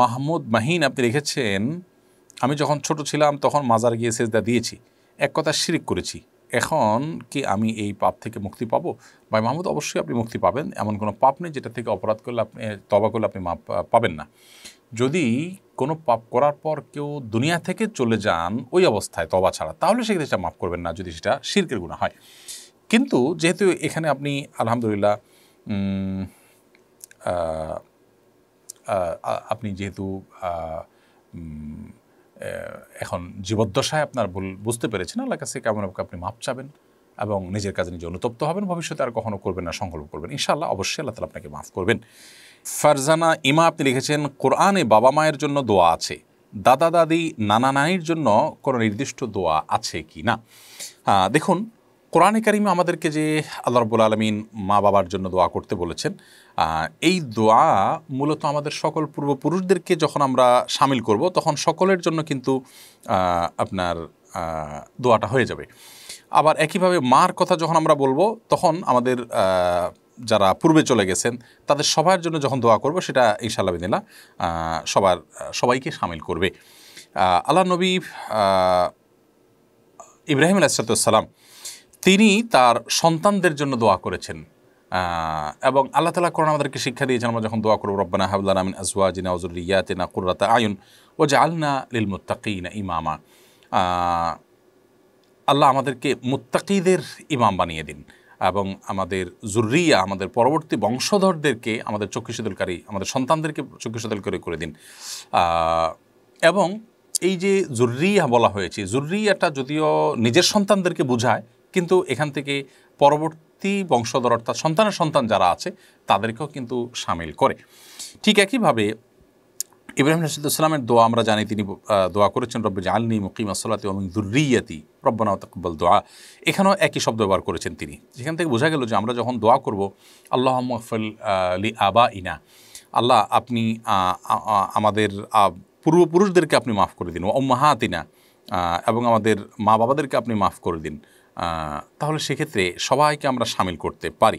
মাহমুদ মাহিন আপনি রেখেছেন আমি যখন ছোট ছিলাম তখন মাজার গিয়ে সেজদা দিয়েছি এক কথা শিরিক করেছি এখন কি আমি এই পাপ থেকে মুক্তি পাবো ভাই মাহমুদ অবশ্যই আপনি মুক্তি পাবেন এমন কোনো পাপ নেই যেটা থেকে অপরাধ করলে আপনি তবা করলে আপনি মাপ পাবেন না যদি কোনো পাপ করার পর কেউ দুনিয়া থেকে চলে যান ওই অবস্থায় তবা ছাড়া তাহলে সেক্ষেত্রে সেটা মাফ করবেন না যদি সেটা শিরকের গুণা হয় কিন্তু যেহেতু এখানে আপনি আলহামদুলিল্লাহ আপনি যেহেতু এখন জীবদ্দশায় আপনার ভুল বুঝতে পেরেছেন আল্লাহ কাছে কেমন আপনি মাপ চাবেন এবং নিজের কাজে নিজে অনুতপ্ত হবেন ভবিষ্যতে আর কখনো করবেন না সংকল্প করবেন ইনশাআল্লাহ অবশ্যই আল্লাহ তালা আপনাকে মাফ করবেন ফারজানা ইমা আপনি লিখেছেন কোরআনে বাবা মায়ের জন্য দোয়া আছে দাদা দাদি নানা নানির জন্য কোনো নির্দিষ্ট দোয়া আছে কি না দেখুন কোরআনে কারিমে আমাদেরকে যে আল্লাহ রবুল আলমিন মা বাবার জন্য দোয়া করতে বলেছেন এই দোয়া মূলত আমাদের সকল পূর্বপুরুষদেরকে যখন আমরা সামিল করব তখন সকলের জন্য কিন্তু আপনার দোয়াটা হয়ে যাবে আবার একইভাবে মার কথা যখন আমরা বলবো তখন আমাদের যারা পূর্বে চলে গেছেন তাদের সবার জন্য যখন দোয়া করব সেটা ইনশাআল্লাহ বিদিনা সবার সবাইকে সামিল করবে আল্লাহ নবী ইব্রাহিম আলাইসালাম তিনি তার সন্তানদের জন্য দোয়া করেছেন এবং আল্লাহ তালা করোনা আমাদেরকে শিক্ষা দিয়েছেন আমরা যখন দোয়া করবো রব্বানা হাবুল্লাহ আমিন আজওয়াজিনা ওজুরিয়াতিনা কুর্রাতা আয়ুন ও যে আলনা লিল মুত্তাকিনা ইমামা আল্লাহ আমাদেরকে মুত্তাকিদের ইমাম বানিয়ে দিন এবং আমাদের জুরিয়া আমাদের পরবর্তী বংশধরদেরকে আমাদের চক্ষুশীতলকারী আমাদের সন্তানদেরকে চক্ষুশীতলকারী করে দিন এবং এই যে জুরিয়া বলা হয়েছে জুরিয়াটা যদিও নিজের সন্তানদেরকে বোঝায় কিন্তু এখান থেকে পরবর্তী বংশধর অর্থাৎ সন্তানের সন্তান যারা আছে তাদেরকেও কিন্তু সামিল করে ঠিক একইভাবে ইব্রাহিম রাশিদুলামের দোয়া আমরা জানি তিনি দোয়া করেছেন রব্বে আলনি মুকিম আসলাতি এবং দুর্রিয়াতি রব্বানা তকবল দোয়া এখানেও একই শব্দ ব্যবহার করেছেন তিনি যেখান থেকে বোঝা গেল যে আমরা যখন দোয়া করব আল্লাহ মফল আলি আবা ইনা আল্লাহ আপনি আমাদের পূর্বপুরুষদেরকে আপনি মাফ করে দিন ও মাহাতিনা এবং আমাদের মা বাবাদেরকে আপনি মাফ করে দিন তাহলে সেক্ষেত্রে সবাইকে আমরা সামিল করতে পারি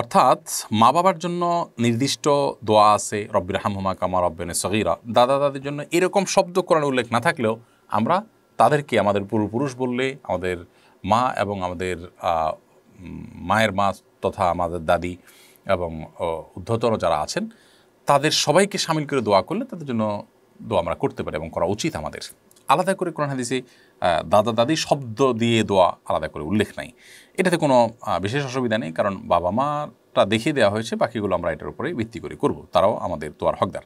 অর্থাৎ মা বাবার জন্য নির্দিষ্ট দোয়া আছে রব্বির হামহুমা কামা রব্বেনে সহিরা দাদা দাদির জন্য এরকম শব্দ করার উল্লেখ না থাকলেও আমরা তাদেরকে আমাদের পূর্বপুরুষ বললে আমাদের মা এবং আমাদের মায়ের মা তথা আমাদের দাদি এবং উদ্ধতর যারা আছেন তাদের সবাইকে সামিল করে দোয়া করলে তাদের জন্য দোয়া আমরা করতে পারি এবং করা উচিত আমাদের আলাদা করে কোরআন হাদিসে দাদা দাদি শব্দ দিয়ে দোয়া আলাদা করে উল্লেখ নাই এটাতে কোনো বিশেষ অসুবিধা নেই কারণ বাবা মাটা দেখিয়ে দেওয়া হয়েছে বাকিগুলো আমরা এটার উপরে ভিত্তি করে করব তারাও আমাদের তোয়ার হকদার